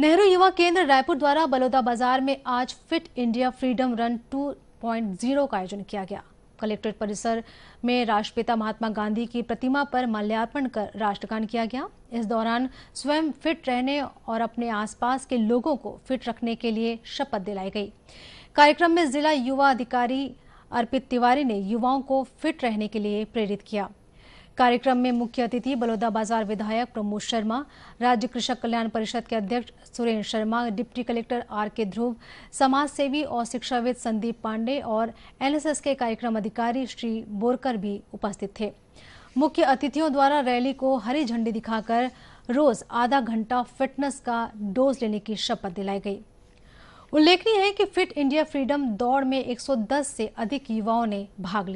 नेहरू युवा केंद्र रायपुर द्वारा बलौदा बाजार में आज फिट इंडिया फ्रीडम रन 2.0 का आयोजन किया गया कलेक्ट्रेट परिसर में राष्ट्रपिता महात्मा गांधी की प्रतिमा पर माल्यार्पण कर राष्ट्रगान किया गया इस दौरान स्वयं फिट रहने और अपने आसपास के लोगों को फिट रखने के लिए शपथ दिलाई गई कार्यक्रम में जिला युवा अधिकारी अर्पित तिवारी ने युवाओं को फिट रहने के लिए प्रेरित किया कार्यक्रम में मुख्य अतिथि बलौदाबाजार विधायक प्रमोद शर्मा राज्य कृषक कल्याण परिषद के अध्यक्ष Surendra Sharma deputy collector R K Dhruv समाज सेवी और शिक्षाविद संदीप पांडे और एनएसएस के कार्यक्रम अधिकारी श्री बोरकर भी उपस्थित थे मुख्य अतिथियों द्वारा रैली को हरी झंडी दिखाकर रोज आधा घंटा फिटनेस का डोज लेने की शपथ दिलाई गई उल्लेखनीय है कि फिट इंडिया फ्रीडम दौड़ में 110 से अधिक युवाओं ने भाग लिया